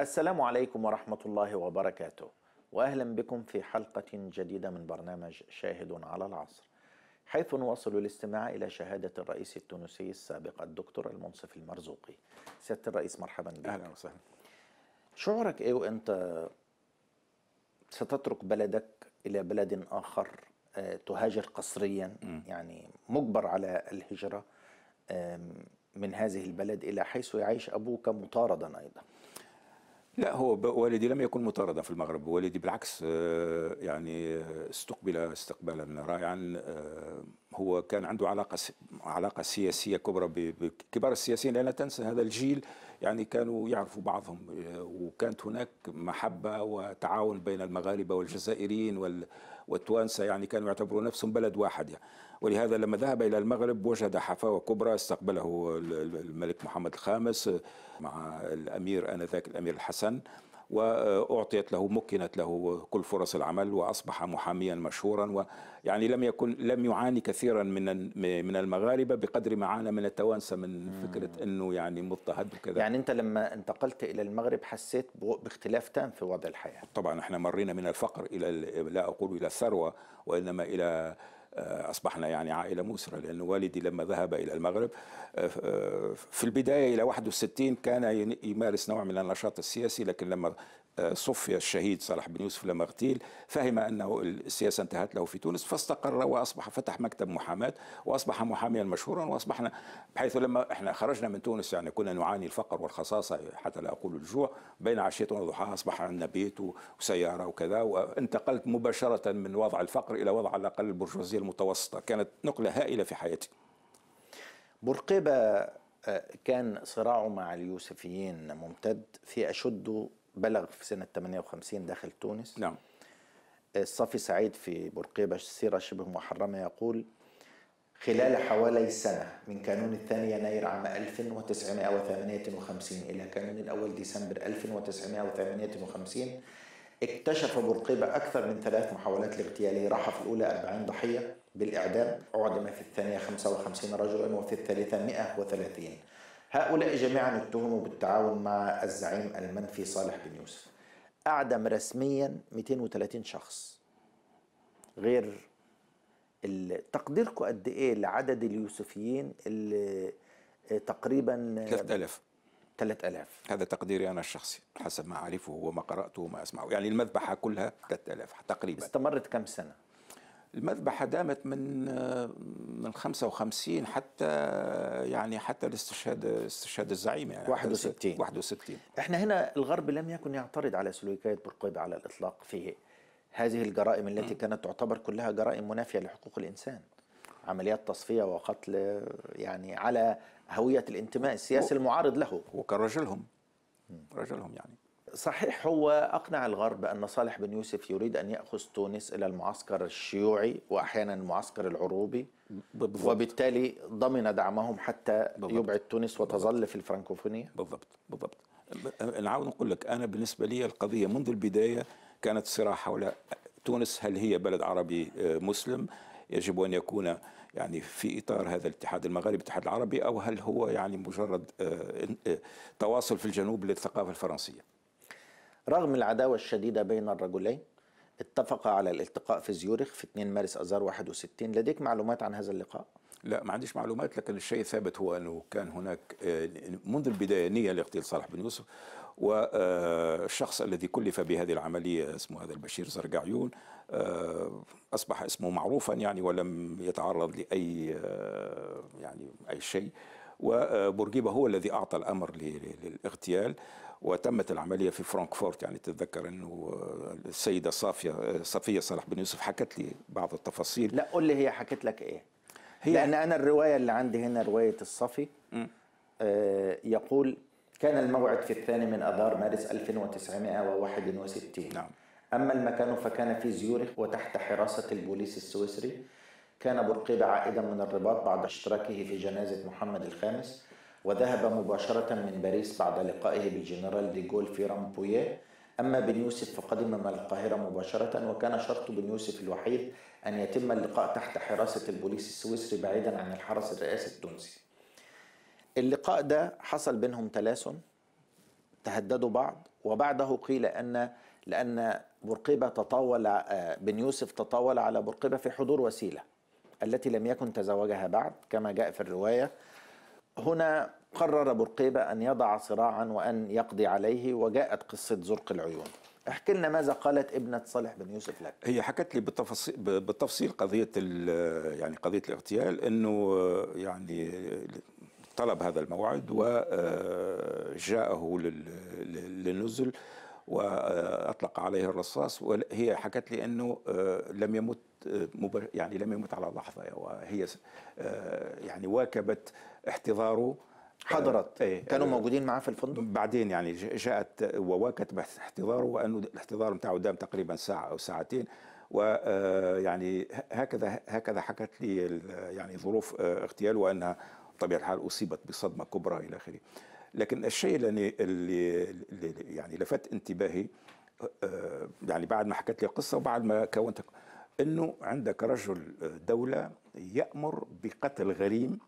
السلام عليكم ورحمة الله وبركاته وأهلا بكم في حلقة جديدة من برنامج شاهد على العصر حيث نواصل الاستماع إلى شهادة الرئيس التونسي السابق الدكتور المنصف المرزوقي سيادة الرئيس مرحبا بك أهلا وسهلا شعورك إيه وأنت ستترك بلدك إلى بلد آخر آه، تهاجر قسريا يعني مجبر على الهجرة من هذه البلد إلى حيث يعيش أبوك مطاردا أيضا لا هو والدي لم يكن مطاردا في المغرب والدي بالعكس آه، يعني آه، استقبل استقبالا رائعا آه، هو كان عنده علاقه علاقه سياسيه كبرى بكبار السياسيين لا تنسى هذا الجيل يعني كانوا يعرفوا بعضهم وكانت هناك محبه وتعاون بين المغاربه والجزائريين والتوانسه يعني كانوا يعتبرون نفسهم بلد واحد يعني ولهذا لما ذهب الى المغرب وجد حفاوه كبرى استقبله الملك محمد الخامس مع الامير انذاك الامير الحسن واعطيت له مكنت له كل فرص العمل واصبح محاميا مشهورا ويعني لم يكن لم يعاني كثيرا من من المغاربه بقدر ما عانى من التوانسه من فكره انه يعني مضطهد وكذا يعني انت لما انتقلت الى المغرب حسيت باختلاف تام في وضع الحياه طبعا احنا مرينا من الفقر الى لا اقول الى الثروه وانما الى آه، أصبحنا يعني عائلة موسرة لأن والدي لما ذهب إلى المغرب آه، آه، في البداية إلى 61 كان يمارس نوع من النشاط السياسي لكن لما صفي الشهيد صلاح بن يوسف لمغتيل فهم أنه السياسة انتهت له في تونس فاستقر وأصبح فتح مكتب محاماة وأصبح محاميا مشهورا وأصبحنا بحيث لما إحنا خرجنا من تونس يعني كنا نعاني الفقر والخصاصة حتى لا أقول الجوع بين عشية وضحاها أصبح عندنا بيت وسيارة وكذا وانتقلت مباشرة من وضع الفقر إلى وضع على الأقل البرجوازية المتوسطة كانت نقلة هائلة في حياتي بورقيبة آه، كان صراعه مع اليوسفيين ممتد في أشده بلغ في سنة 58 داخل تونس نعم آه، الصافي سعيد في بورقيبة سيرة شبه محرمة يقول خلال حوالي سنة من كانون الثاني يناير عام 1958 إلى كانون الأول ديسمبر 1958 اكتشف بورقيبة أكثر من ثلاث محاولات لاغتياله راح في الأولى 40 ضحية بالإعدام أعدم في الثانية 55 رجلا وفي الثالثة 130 هؤلاء جميعا اتهموا بالتعاون مع الزعيم المنفي صالح بن يوسف أعدم رسميا 230 شخص غير تقديركم قد إيه لعدد اليوسفيين اللي تقريبا 3000 3000 هذا تقديري أنا الشخصي حسب ما أعرفه وما قرأته وما أسمعه يعني المذبحة كلها 3000 تقريبا استمرت كم سنة؟ المذبحة دامت من آه، من 55 حتى يعني حتى الاستشهاد استشهاد الزعيم يعني 61 61 احنا هنا الغرب لم يكن يعترض على سلوكيات برقيبة على الإطلاق في هذه الجرائم التي كانت تعتبر كلها جرائم منافية لحقوق الإنسان عمليات تصفية وقتل يعني على هوية الانتماء السياسي المعارض له وكان رجلهم رجلهم يعني صحيح هو أقنع الغرب أن صالح بن يوسف يريد أن يأخذ تونس إلى المعسكر الشيوعي وأحيانا المعسكر العروبي بالضبط. وبالتالي ضمن دعمهم حتى بالضبط. يبعد تونس وتظل بالضبط. في الفرنكوفونية بالضبط بالضبط نعاود نقول لك أنا بالنسبة لي القضية منذ البداية كانت صراع حول تونس هل هي بلد عربي آه، مسلم يجب أن يكون يعني في اطار هذا الاتحاد المغاربي الاتحاد العربي او هل هو يعني مجرد آه، آه، تواصل في الجنوب للثقافه الفرنسيه رغم العداوة الشديدة بين الرجلين اتفقا على الالتقاء في زيورخ في 2 مارس اذار 61 لديك معلومات عن هذا اللقاء لا ما عنديش معلومات لكن الشيء الثابت هو انه كان هناك آه، منذ البدايه نيه لاغتيال صالح بن يوسف والشخص آه، الذي كلف بهذه العمليه اسمه هذا البشير زرقعيون آه، اصبح اسمه معروفا يعني ولم يتعرض لاي يعني اي شيء وبورقيبه هو الذي اعطى الامر للاغتيال وتمت العمليه في فرانكفورت يعني تتذكر انه السيده صافيه صفيه صالح بن يوسف حكت لي بعض التفاصيل لا قل لي هي حكت لك ايه هي لان انا الروايه اللي عندي هنا روايه الصفي آه، يقول كان الموعد في الثاني من اذار مارس 1961 نعم أما المكان فكان في زيورخ وتحت حراسة البوليس السويسري كان برقيب عائدا من الرباط بعد اشتراكه في جنازة محمد الخامس وذهب مباشرة من باريس بعد لقائه بالجنرال ديغول في رامبويه أما بن يوسف فقدم من القاهرة مباشرة وكان شرط بن يوسف الوحيد أن يتم اللقاء تحت حراسة البوليس السويسري بعيدا عن الحرس الرئاسي التونسي اللقاء ده حصل بينهم تلاسن تهددوا بعض وبعده قيل أن لأن برقيبة تطاول آه، بن يوسف تطاول على برقيبة في حضور وسيلة التي لم يكن تزوجها بعد كما جاء في الرواية هنا قرر برقيبة أن يضع صراعا وأن يقضي عليه وجاءت قصة زرق العيون احكي لنا ماذا قالت ابنة صالح بن يوسف لك هي حكت لي بالتفاصيل, بالتفصيل قضية يعني قضية الاغتيال أنه يعني طلب هذا الموعد وجاءه للنزل واطلق عليه الرصاص وهي حكت لي انه آه، لم يمت يعني لم يمت على لحظه وهي آه، يعني واكبت احتضاره آه، حضرت إيه، آه كانوا موجودين معاه في الفندق بعدين يعني جاءت وواكت احتضاره وانه الاحتضار بتاعه دام تقريبا ساعه او ساعتين ويعني آه، هكذا هكذا حكت لي يعني ظروف اغتياله وانها بطبيعه الحال اصيبت بصدمه كبرى الى اخره لكن الشيء اللي, اللي يعني لفت انتباهي يعني بعد ما حكت لي القصه وبعد ما كونت انه عندك رجل آه، دوله يامر بقتل غريم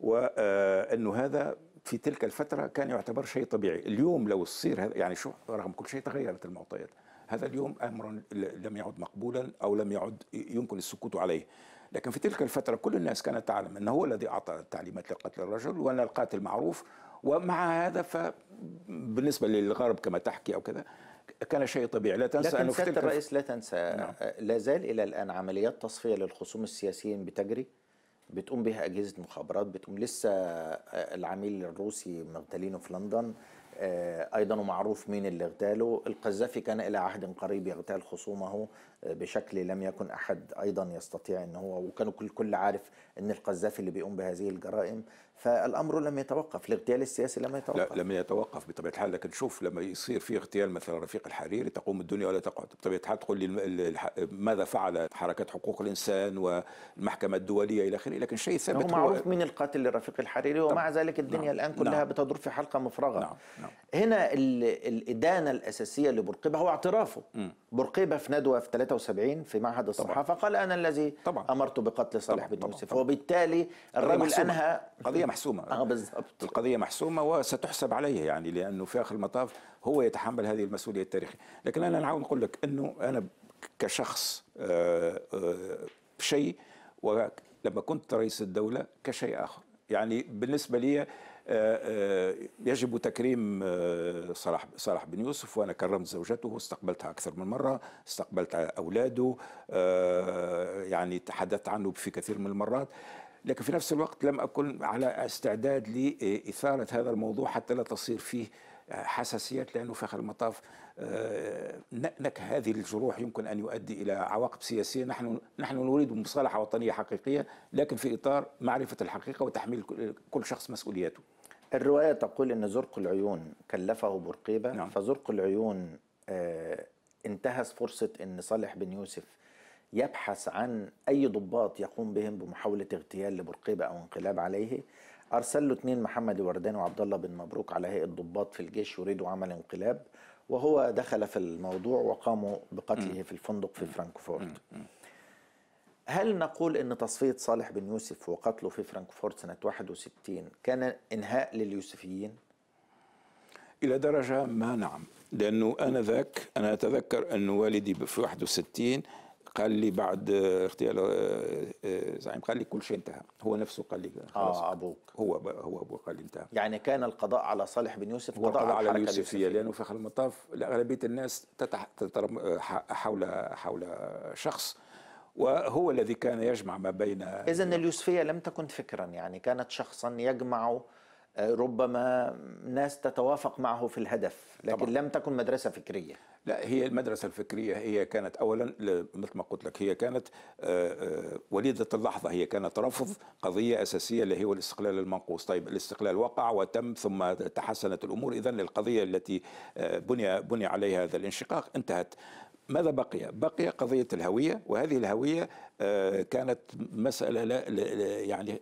وانه آه، هذا في تلك الفتره كان يعتبر شيء طبيعي اليوم لو تصير هذا يعني شو رغم كل شيء تغيرت المعطيات هذا اليوم امر لم يعد مقبولا او لم يعد يمكن السكوت عليه لكن في تلك الفتره كل الناس كانت تعلم انه هو الذي اعطى التعليمات لقتل الرجل وان القاتل معروف ومع هذا فبالنسبه للغرب كما تحكي او كذا كان شيء طبيعي لا تنسى لكن سياده الرئيس لا تنسى نعم. لا زال الى الان عمليات تصفيه للخصوم السياسيين بتجري بتقوم بها اجهزه مخابرات بتقوم لسه آه، العميل الروسي مغتالينه في لندن آه، ايضا ومعروف مين اللي اغتاله القذافي كان الى عهد قريب يغتال خصومه آه، بشكل لم يكن احد ايضا يستطيع ان هو وكان الكل عارف ان القذافي اللي بيقوم بهذه الجرائم فالامر لم يتوقف الاغتيال السياسي لم يتوقف لا لم يتوقف بطبيعه الحال لكن شوف لما يصير في اغتيال مثلا رفيق الحريري تقوم الدنيا ولا تقعد بطبيعه الحال تقول لي ماذا فعل حركه حقوق الانسان والمحكمه الدوليه الى اخره لكن شيء ثابت هو معروف مين القاتل لرفيق الحريري ومع نعم، ذلك الدنيا نعم. الان كلها نعم. بتدور في حلقه مفرغه نعم. نعم. هنا الادانه الاساسيه لبرقيبه هو اعترافه برقيبه في ندوه في 73 في معهد الصحافه قال انا الذي طبعا. امرت بقتل صالح بن يوسف وبالتالي الرجل انهى قضيه القضيه محسومه اه بالضبط القضيه محسومه وستحسب عليه يعني لانه في اخر المطاف هو يتحمل هذه المسؤوليه التاريخيه لكن انا نعاود نقول لك انه انا كشخص آه، آه، شيء ولما كنت رئيس الدوله كشيء اخر يعني بالنسبه لي آه، يجب تكريم صلاح صلاح بن يوسف وانا كرمت زوجته واستقبلتها اكثر من مره استقبلت اولاده يعني تحدثت عنه في كثير من المرات لكن في نفس الوقت لم أكن على استعداد لإثارة هذا الموضوع حتى لا تصير فيه حساسيات لأنه في آخر المطاف آه، نكه هذه الجروح يمكن أن يؤدي إلى عواقب سياسية نحن نحن نريد مصالحة وطنية حقيقية لكن في إطار معرفة الحقيقة وتحميل كل شخص مسؤولياته. الرواية تقول أن زرق العيون كلفه برقيبة نعم. فزرق العيون آه، انتهز فرصة أن صالح بن يوسف يبحث عن أي ضباط يقوم بهم بمحاولة اغتيال لبرقيبة أو انقلاب عليه أرسل له اثنين محمد الوردان وعبد الله بن مبروك على هيئة ضباط في الجيش يريدوا عمل انقلاب وهو دخل في الموضوع وقاموا بقتله في الفندق في فرانكفورت هل نقول أن تصفية صالح بن يوسف وقتله في فرانكفورت سنة 61 كان إنهاء لليوسفيين؟ إلى درجة ما نعم لأنه أنا ذاك أنا أتذكر أن والدي في 61 قال لي بعد آه، اغتيال آه، آه، زعيم قال لي كل شيء انتهى هو نفسه قال لي خلاص اه ابوك هو هو ابوه قال لي انتهى يعني كان القضاء على صالح بن يوسف قضاء, قضاء على اليوسفيه لانه في اخر المطاف اغلبيه الناس تترم حول حول شخص وهو الذي كان يجمع ما بين اذا اليوسفيه لم تكن فكرا يعني كانت شخصا يجمع ربما ناس تتوافق معه في الهدف لكن طبعا. لم تكن مدرسة فكرية لا هي المدرسة الفكرية هي كانت أولا مثل ما قلت لك هي كانت آه، آه، وليدة اللحظة هي كانت رفض قضية أساسية اللي هو الاستقلال المنقوص طيب الاستقلال وقع وتم ثم تحسنت الأمور إذا القضية التي آه، بني, بني عليها هذا الانشقاق انتهت ماذا بقي؟ بقي قضية الهوية وهذه الهوية كانت مسألة لا يعني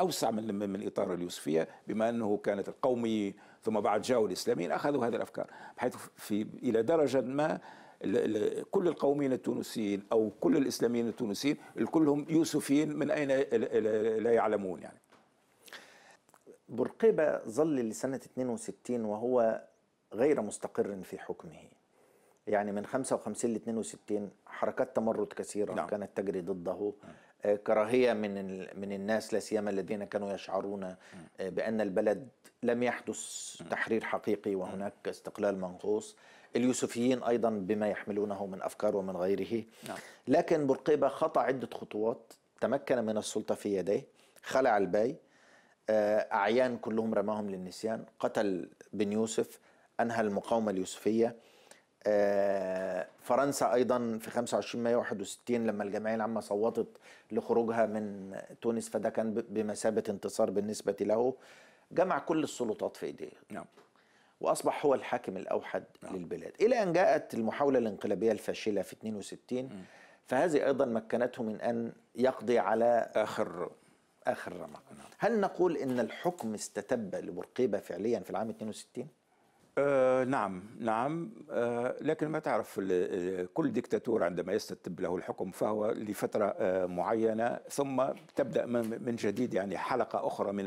اوسع من من اطار اليوسفيه بما انه كانت القومي ثم بعد جاءوا الاسلاميين اخذوا هذه الافكار بحيث في الى درجه ما كل القوميين التونسيين او كل الاسلاميين التونسيين كلهم يوسفيين من اين لا يعلمون يعني برقيبه ظل لسنه 62 وهو غير مستقر في حكمه يعني من 55 ل 62 حركات تمرد كثيره نعم. كانت تجري ضده نعم. كراهيه من من الناس لا سيما الذين كانوا يشعرون آه، بان البلد لم يحدث تحرير حقيقي وهناك استقلال منغوص اليوسفيين ايضا بما يحملونه من افكار ومن غيره نعم. لكن بورقيبه خطى عده خطوات تمكن من السلطه في يديه خلع الباي آه، اعيان كلهم رماهم للنسيان قتل بن يوسف انهى المقاومه اليوسفيه آه، فرنسا ايضا في 25 مايو 61 لما الجمعيه العامه صوتت لخروجها من تونس فده كان بمثابه انتصار بالنسبه له جمع كل السلطات في ايديه نعم واصبح هو الحاكم الاوحد نعم. للبلاد الى ان جاءت المحاوله الانقلابيه الفاشله في 62 م. فهذه ايضا مكنته من ان يقضي على اخر اخر رمق نعم. هل نقول ان الحكم استتب لبورقيبه فعليا في العام 62 آه نعم نعم آه لكن ما تعرف كل ديكتاتور عندما يستتب له الحكم فهو لفترة آه معينة ثم تبدأ من جديد يعني حلقة أخرى من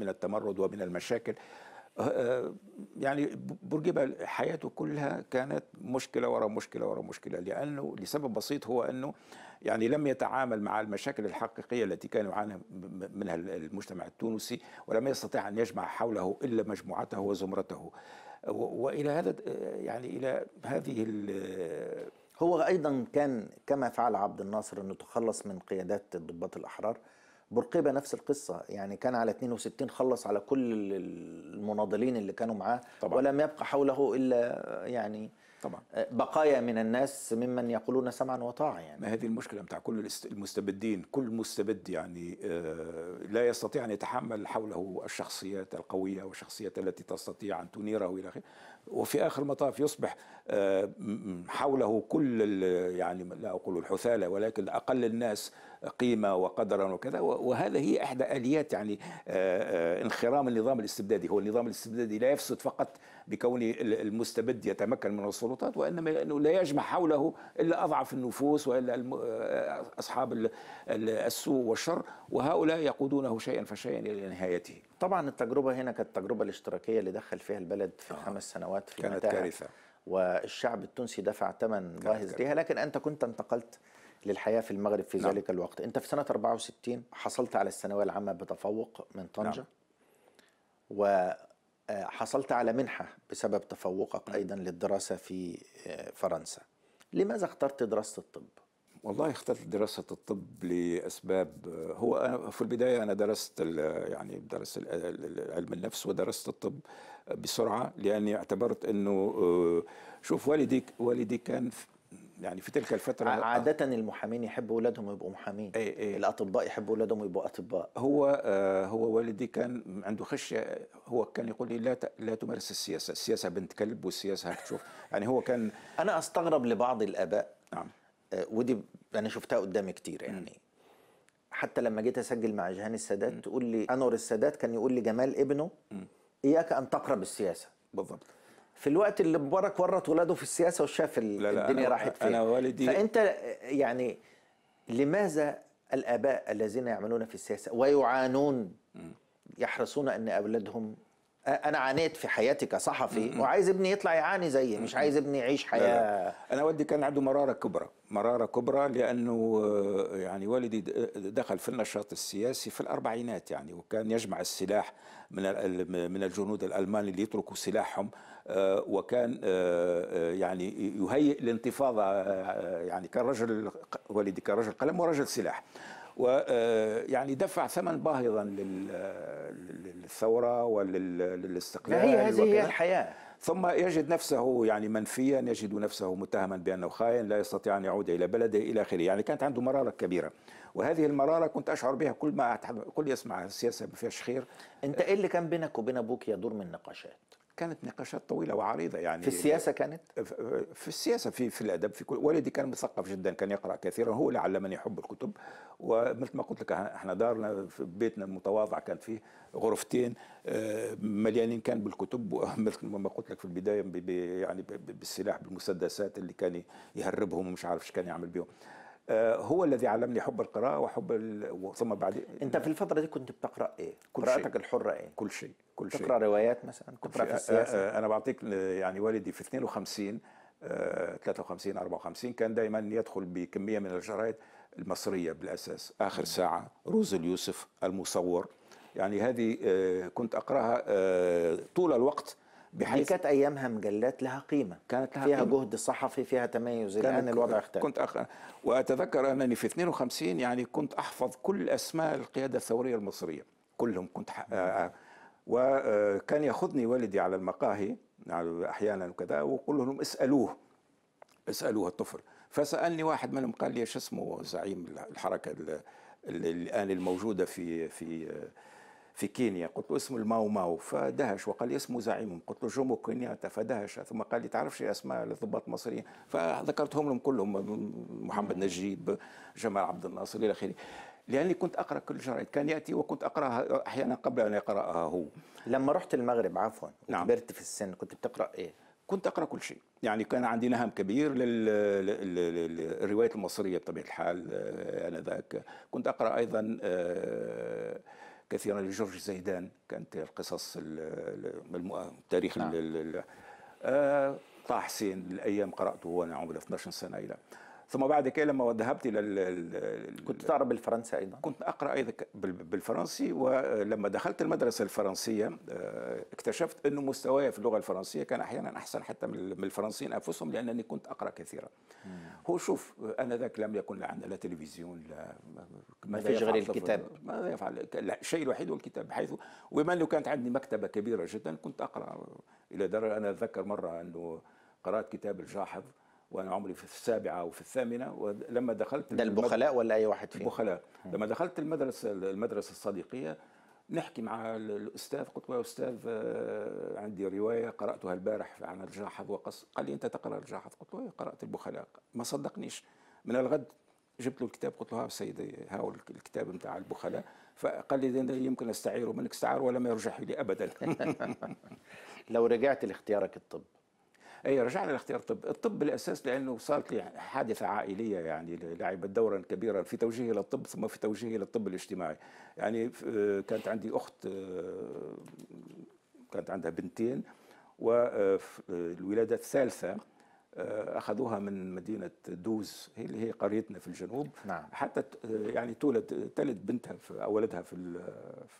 من التمرد ومن المشاكل آه، آه، يعني بورقيبه حياته كلها كانت مشكله وراء مشكله وراء مشكله لانه لسبب بسيط هو انه يعني لم يتعامل مع المشاكل الحقيقيه التي كان يعاني منها المجتمع التونسي ولم يستطع ان يجمع حوله الا مجموعته وزمرته والى هذا يعني الى هذه هو ايضا كان كما فعل عبد الناصر انه تخلص من قيادات الضباط الاحرار برقيبة نفس القصه يعني كان على 62 خلص على كل المناضلين اللي كانوا معاه طبعا. ولم يبقى حوله الا يعني طبعا بقايا من الناس ممن يقولون سمعا وطاعه يعني ما هذه المشكله بتاع كل المستبدين كل مستبد يعني آه، لا يستطيع ان يتحمل حوله الشخصيات القويه والشخصيات التي تستطيع ان تنيره الى اخره وفي اخر المطاف يصبح آه، حوله كل يعني لا اقول الحثاله ولكن اقل الناس قيمه وقدرا وكذا وهذا هي احدى اليات يعني آه، آه، انخرام النظام الاستبدادي هو النظام الاستبدادي لا يفسد فقط بكون المستبد يتمكن من السلطات وانما أنه لا يجمع حوله الا اضعف النفوس والا آه، اصحاب السوء والشر وهؤلاء يقودونه شيئا فشيئا الى نهايته. طبعا التجربه هنا كانت التجربه الاشتراكيه اللي دخل فيها البلد في آه. خمس سنوات في كانت كارثه والشعب التونسي دفع ثمن باهظ لها لكن انت كنت انتقلت للحياة في المغرب في نعم. ذلك الوقت أنت في سنة 64 حصلت على الثانوية العامة بتفوق من طنجة نعم. وحصلت آه، على منحة بسبب تفوقك أيضا للدراسة في آه، فرنسا لماذا اخترت دراسة الطب؟ والله اخترت دراسة الطب لأسباب آه، هو أنا في البداية أنا درست يعني درست علم النفس ودرست الطب بسرعة لأني اعتبرت أنه شوف والدي والدي كان يعني في تلك الفترة عادة المحامين يحبوا أولادهم يبقوا محامين أي أي الأطباء يحبوا أولادهم يبقوا أطباء هو آه هو والدي كان عنده خشية هو كان يقول لي لا لا تمارس السياسة السياسة بنت كلب والسياسة هتشوف يعني هو كان أنا أستغرب لبعض الآباء نعم آه ودي أنا شفتها قدامي كتير يعني م. حتى لما جيت أسجل مع جهان السادات م. تقول لي أنور السادات كان يقول لي جمال ابنه م. إياك أن تقرب السياسة بالضبط في الوقت اللي مبارك ورط ولاده في السياسه وشاف لا لا الدنيا راحت فين انا والدي فانت يعني لماذا الاباء الذين يعملون في السياسه ويعانون يحرصون ان اولادهم انا عانيت في حياتي كصحفي وعايز ابني يطلع يعاني زيي مش عايز ابني يعيش حياه انا والدي كان عنده مراره كبرى مراره كبرى لانه آه، يعني والدي دخل في النشاط السياسي في الاربعينات يعني وكان يجمع السلاح من من الجنود الالمان اللي يتركوا سلاحهم آه، وكان آه، آه، يعني يهيئ الانتفاضه يعني كرجل والدي كرجل قلم ورجل سلاح ويعني دفع ثمن باهظا للثوره وللاستقلال هي هذه هي الحياه ثم يجد نفسه يعني منفيا يجد نفسه متهما بانه خائن لا يستطيع ان يعود الى بلده الى اخره يعني كانت عنده مراره كبيره وهذه المراره كنت اشعر بها كل ما كل يسمع السياسه ما فيهاش خير انت ايه اللي كان بينك وبين ابوك يدور من نقاشات كانت نقاشات طويله وعريضه يعني في السياسه كانت في السياسه في في الادب في كل والدي كان مثقف جدا كان يقرا كثيرا هو اللي علمني حب الكتب ومثل ما قلت لك احنا دارنا في بيتنا المتواضع كان فيه غرفتين آه، مليانين كان بالكتب ومثل ما قلت لك في البدايه يعني بالسلاح بالمسدسات اللي كان يهربهم ومش عارف ايش كان يعمل بهم آه، هو الذي علمني حب القراءه وحب ال... ثم بعد انت في الفتره دي كنت بتقرا ايه كل قراءتك الحره ايه كل شيء كل شيء تقرا روايات مثلا كنت تقرا في آه، السياسه آه، انا بعطيك يعني والدي في 52 53 54 كان دائما يدخل بكميه من الجرائد المصريه بالاساس اخر ساعه روز اليوسف المصور يعني هذه كنت اقراها طول الوقت بحيث كانت ايامها مجلات لها قيمه كانت لها فيها قيمة. جهد صحفي فيها تميز الان الوضع اختلف كنت أخ... واتذكر انني في 52 يعني كنت احفظ كل اسماء القياده الثوريه المصريه كلهم كنت ح... وكان ياخذني والدي على المقاهي احيانا وكذا ويقول لهم اسالوه اسالوه الطفل فسالني واحد منهم قال لي شو اسمه زعيم الحركه اللي الان الموجوده في في في كينيا قلت له اسمه الماو ماو فدهش وقال لي اسمه زعيمهم قلت له جومو كينياتا فدهش ثم قال لي تعرفش اسماء الضباط المصريين فذكرتهم لهم كلهم محمد نجيب جمال عبد الناصر الى اخره لاني كنت اقرا كل جرائد كان ياتي وكنت اقراها احيانا قبل ان يقراها هو لما رحت المغرب عفوا نعم. كبرت في السن كنت بتقرا ايه كنت اقرا كل شيء يعني كان عندي نهم كبير للروايات المصريه بطبيعه الحال آه، آه، انذاك كنت اقرا ايضا آه، كثيرا لجورج زيدان كانت القصص التاريخ نعم. آه، طه حسين الايام قراته وانا عمري 12 سنه الى ثم بعد كده لما ذهبت الى كنت تقرا بالفرنسي ايضا كنت اقرا ايضا بالفرنسي ولما دخلت المدرسه الفرنسيه آه، اكتشفت انه مستواي في اللغه الفرنسيه كان احيانا احسن حتى من الفرنسيين انفسهم لانني كنت اقرا كثيرا هو شوف انا ذاك لم يكن عندنا لا تلفزيون لا ما فيش غير الكتاب ماذا يفعل الشيء الوحيد هو الكتاب بحيث وبما انه كانت عندي مكتبه كبيره جدا كنت اقرا الى درجه انا اتذكر مره انه قرات كتاب الجاحظ وانا عمري في السابعه وفي الثامنه ولما دخلت ده البخلاء ولا اي واحد فيهم؟ البخلاء لما دخلت المدرسه المدرسه الصديقيه نحكي مع الاستاذ قلت له يا استاذ آه، عندي روايه قراتها البارح عن الجاحظ وقص قال لي انت تقرا الجاحظ قلت له إيه، قرات البخلاء ما صدقنيش من الغد جبت له الكتاب قلت له ها سيدي ها الكتاب نتاع البخلاء فقال لي يمكن استعيره منك استعار ولا ما يرجح لي ابدا لو رجعت لاختيارك الطب اي رجعنا لاختيار الطب، الطب بالاساس لانه صارت لي حادثه عائليه يعني لعبت دورا كبيرا في توجيهي للطب ثم في توجيهي للطب الاجتماعي، يعني آه، كانت عندي اخت آه، كانت عندها بنتين والولاده آه، الثالثه اخذوها من مدينه دوز هي اللي هي قريتنا في الجنوب نعم. حتى يعني تولد تلد بنتها في او ولدها في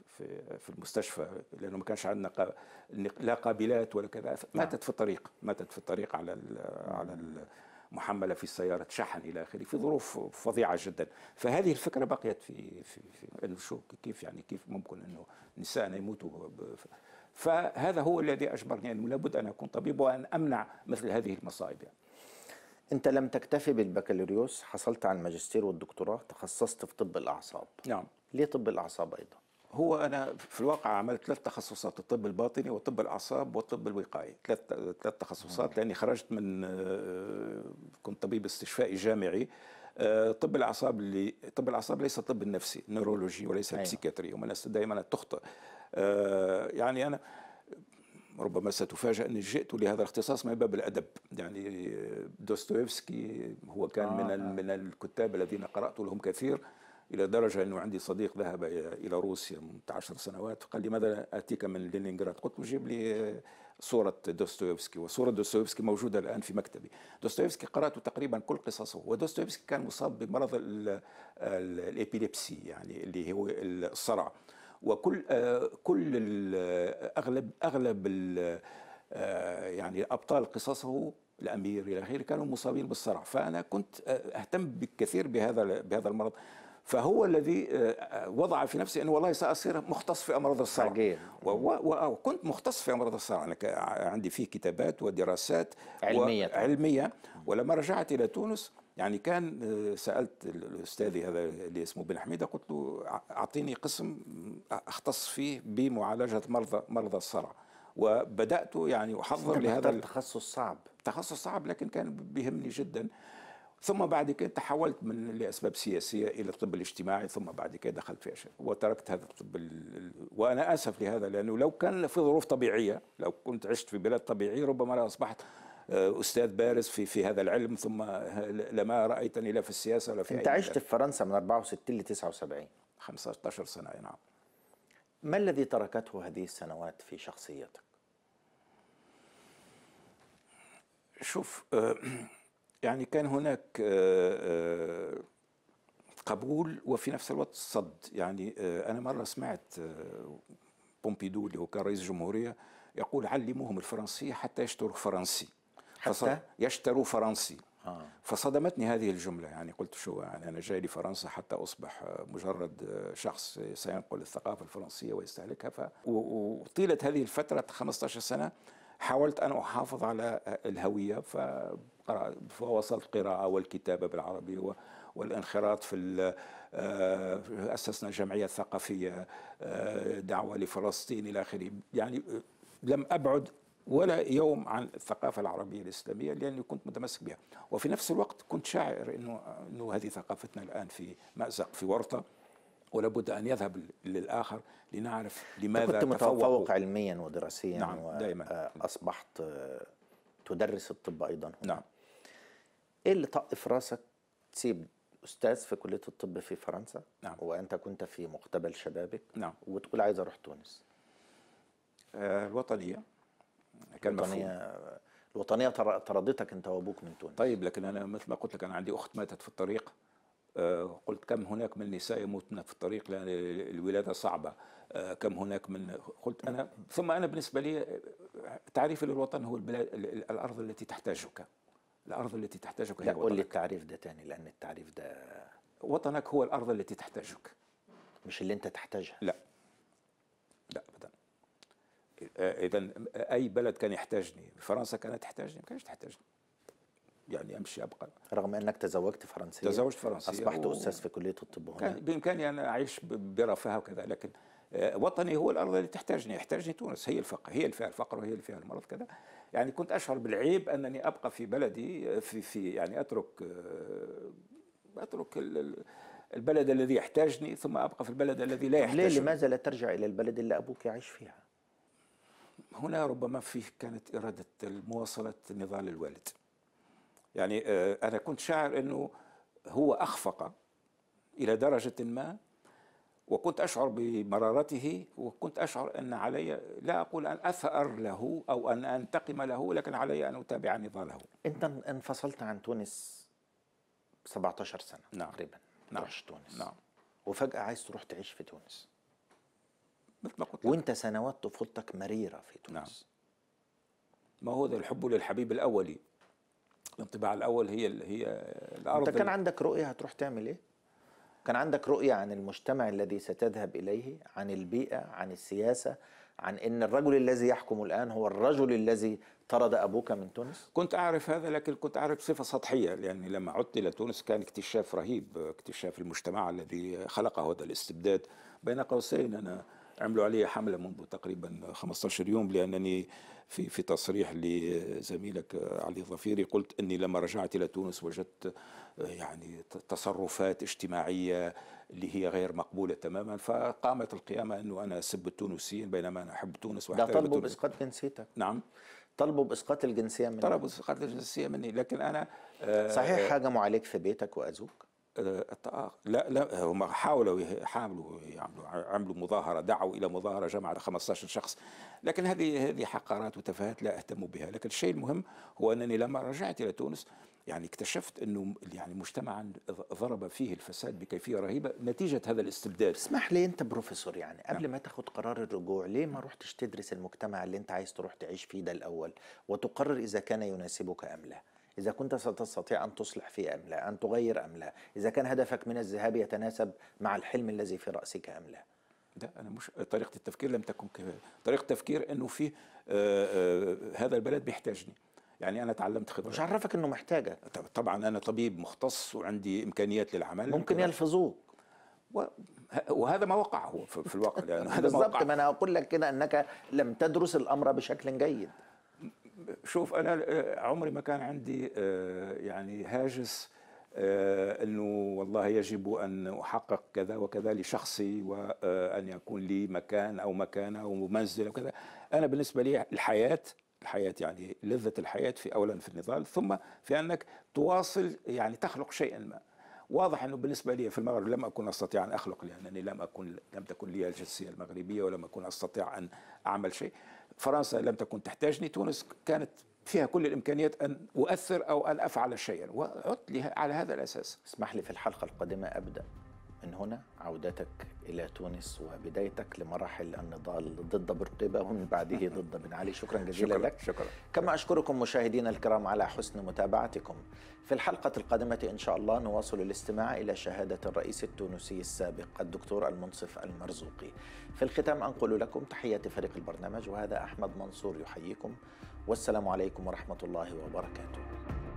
في في المستشفى لانه ما كانش عندنا لا قابلات ولا كذا نعم. ماتت نعم. في الطريق ماتت في الطريق على على محمله في سياره شحن الى اخره في ظروف فظيعه جدا فهذه الفكره بقيت في في, في انه شو كيف يعني كيف ممكن انه نساء يموتوا فهذا هو الذي أجبرني انه لابد أن أكون طبيب وأن أمنع مثل هذه المصائب يعني. أنت لم تكتفي بالبكالوريوس حصلت على الماجستير والدكتوراه تخصصت في طب الأعصاب نعم ليه طب الأعصاب أيضا؟ هو أنا في الواقع عملت ثلاث تخصصات الطب الباطني وطب الأعصاب والطب الوقائي ثلاث ثلاث تخصصات نعم. لأني خرجت من آه، كنت طبيب استشفائي جامعي آه، طب الاعصاب اللي طب الاعصاب ليس طب النفسي نورولوجي وليس أيوة. بسيكاتري ومن الناس دائما تخطئ آه، يعني أنا ربما ستفاجأ أني جئت لهذا الاختصاص من باب الأدب يعني دوستويفسكي هو كان آه من, آه. من الكتاب الذين قرأت لهم كثير إلى درجة أنه عندي صديق ذهب إلى روسيا من عشر سنوات قال لي ماذا أتيك من لينينغراد قلت له جيب لي صورة دوستويفسكي وصورة دوستويفسكي موجودة الآن في مكتبي دوستويفسكي قرأت تقريبا كل قصصه ودوستويفسكي كان مصاب بمرض الإبيليبسي يعني اللي هو الصرع وكل آه، كل آه، اغلب اغلب آه، يعني ابطال قصصه الامير الى اخره كانوا مصابين بالصرع فانا كنت اهتم كثير بهذا بهذا المرض فهو الذي وضع في نفسي انه والله ساصير مختص في امراض الصرع وكنت مختص في امراض الصرع انا عندي فيه كتابات ودراسات علميه علميه ولما رجعت الى تونس يعني كان آه، سالت الاستاذي هذا اللي اسمه بن حميده قلت له اعطيني قسم اختص فيه بمعالجه مرضى مرضى الصرع وبدات يعني احضر لهذا التخصص صعب تخصص صعب لكن كان بيهمني جدا ثم بعد كده تحولت من لاسباب سياسيه الى الطب الاجتماعي ثم بعد كده دخلت في اشياء وتركت هذا الطب وانا اسف لهذا لانه لو كان في ظروف طبيعيه لو كنت عشت في بلاد طبيعيه ربما لا اصبحت آه، استاذ بارز في في هذا العلم ثم لما رايتني لا في السياسه ولا في انت عشت في فرنسا من 64 ل 79 15 سنه نعم ما الذي تركته هذه السنوات في شخصيتك شوف آه، يعني كان هناك آه، قبول وفي نفس الوقت صد يعني انا مره سمعت بومبيدو اللي هو كان رئيس جمهوريه يقول علموهم الفرنسيه حتى يشتروا فرنسي حتى يشتروا فرنسي آه. فصدمتني هذه الجملة يعني قلت شو يعني أنا جاي لفرنسا حتى أصبح مجرد شخص سينقل الثقافة الفرنسية ويستهلكها ف... وطيلة هذه الفترة 15 سنة حاولت أن أحافظ على الهوية فقرأ... فوصلت قراءة والكتابة بالعربي و... والانخراط في آه، أسسنا جمعية ثقافية آه، دعوة لفلسطين إلى آخره يعني لم أبعد ولا يوم عن الثقافة العربية الإسلامية لأني كنت متمسك بها وفي نفس الوقت كنت شاعر أنه, إنه هذه ثقافتنا الآن في مأزق في ورطة ولا بد أن يذهب للآخر لنعرف لماذا كنت متفوق علميا ودراسيا نعم دائما آه، أصبحت آه، تدرس الطب أيضا هنا. نعم إيه اللي طق في راسك تسيب أستاذ في كلية الطب في فرنسا نعم. وأنت كنت في مقتبل شبابك نعم. وتقول عايز أروح تونس آه الوطنية كان الوطنية الوطنية طردتك أنت وأبوك من تونس طيب لكن أنا مثل ما قلت لك أنا عندي أخت ماتت في الطريق آه، قلت كم هناك من نساء يموتن في الطريق لأن الولادة صعبة آه، كم هناك من قلت أنا ثم أنا بالنسبة لي تعريفي للوطن هو البلاد الأرض التي تحتاجك الأرض التي تحتاجك لا قول لي التعريف ده تاني لأن التعريف ده وطنك هو الأرض التي تحتاجك مش اللي أنت تحتاجها لا لا أبدا آه، اذا اي بلد كان يحتاجني فرنسا كانت تحتاجني ما كانتش تحتاجني يعني امشي ابقى رغم انك تزوجت فرنسيه تزوجت فرنسيه اصبحت و... استاذ في كليه الطب هنا كان بامكاني ان اعيش برفاه وكذا لكن آه، وطني هو الارض اللي تحتاجني يحتاجني تونس هي الفقر هي اللي فيها الفقر وهي اللي فيها المرض كذا يعني كنت اشعر بالعيب انني ابقى في بلدي آه، في في يعني اترك اترك البلد الذي يحتاجني ثم ابقى في البلد الذي لا يحتاجني ليه لماذا لا ترجع الى البلد اللي ابوك يعيش فيها هنا ربما فيه كانت إرادة مواصلة نضال الوالد يعني آه، أنا كنت شاعر أنه هو أخفق إلى درجة ما وكنت أشعر بمرارته وكنت أشعر أن علي لا أقول أن أثأر له أو أن أنتقم له لكن علي أن أتابع نضاله أنت انفصلت عن تونس 17 سنة نعم. تقريبا نعم. تونس نعم. وفجأة عايز تروح تعيش في تونس مثل ما قلت وانت سنوات طفولتك مريره في تونس نعم. ما هو ذا الحب للحبيب الاولي الانطباع الاول هي هي الارض انت كان عندك رؤيه هتروح تعمل ايه؟ كان عندك رؤيه عن المجتمع الذي ستذهب اليه، عن البيئه، عن السياسه، عن ان الرجل الذي يحكم الان هو الرجل الذي طرد ابوك من تونس؟ كنت اعرف هذا لكن كنت اعرف بصفه سطحيه لاني لما عدت الى تونس كان اكتشاف رهيب، اكتشاف المجتمع الذي خلقه هذا الاستبداد بين قوسين انا عملوا علي حملة منذ تقريبا 15 يوم لأنني في في تصريح لزميلك علي ظفيري قلت أني لما رجعت إلى تونس وجدت يعني تصرفات اجتماعية اللي هي غير مقبولة تماما فقامت القيامة أنه أنا أسب التونسيين بينما أنا أحب تونس لا طلبوا بإسقاط جنسيتك نعم طلبوا بإسقاط الجنسية مني طلبوا بإسقاط الجنسية مني لكن أنا آه، صحيح هاجموا عليك في بيتك وأذوك لا لا هم حاولوا حاولوا يعملوا عملوا مظاهره دعوا الى مظاهره جمعت 15 شخص لكن هذه هذه حقارات وتفاهات لا اهتموا بها لكن الشيء المهم هو انني لما رجعت الى تونس يعني اكتشفت انه يعني مجتمعا ضرب فيه الفساد بكيفيه رهيبه نتيجه هذا الاستبداد اسمح لي انت بروفيسور يعني نعم. قبل نعم. ما تاخذ قرار الرجوع ليه ما رحتش تدرس المجتمع اللي انت عايز تروح تعيش فيه ده الاول وتقرر اذا كان يناسبك ام لا إذا كنت ستستطيع أن تصلح فيه أم لا أن تغير أم لا إذا كان هدفك من الذهاب يتناسب مع الحلم الذي في رأسك أم لا لا انا مش طريقه التفكير لم تكن كفايه طريقه التفكير انه في آه، آه، هذا البلد بيحتاجني يعني انا تعلمت خبره مش عرفك انه محتاجك طبعا انا طبيب مختص وعندي امكانيات للعمل ممكن يلفظوك وهذا ما وقع هو في الواقع يعني هذا بالضبط ما, ما انا اقول لك كده انك لم تدرس الامر بشكل جيد شوف انا آه، عمري ما كان عندي آه، يعني هاجس آه، انه والله يجب ان احقق كذا وكذا لشخصي وان يكون لي مكان او مكانه ومنزل وكذا انا بالنسبه لي الحياه الحياة يعني لذة الحياة في أولا في النضال ثم في أنك تواصل يعني تخلق شيئا ما واضح انه بالنسبه لي في المغرب لم اكن استطيع ان اخلق لانني لم اكن لم تكن لي الجنسيه المغربيه ولم اكن استطيع ان اعمل شيء فرنسا لم تكن تحتاجني تونس كانت فيها كل الامكانيات ان اؤثر او ان افعل شيئا وعدت على هذا الاساس اسمح لي في الحلقه القادمه ابدا من هنا عودتك إلى تونس وبدايتك لمراحل النضال ضد برقيبة ومن بعده ضد بن علي شكرا جزيلا شكرا لك شكرا كما أشكركم مشاهدينا الكرام على حسن متابعتكم في الحلقة القادمة إن شاء الله نواصل الاستماع إلى شهادة الرئيس التونسي السابق الدكتور المنصف المرزوقي في الختام أنقل لكم تحية فريق البرنامج وهذا أحمد منصور يحييكم والسلام عليكم ورحمة الله وبركاته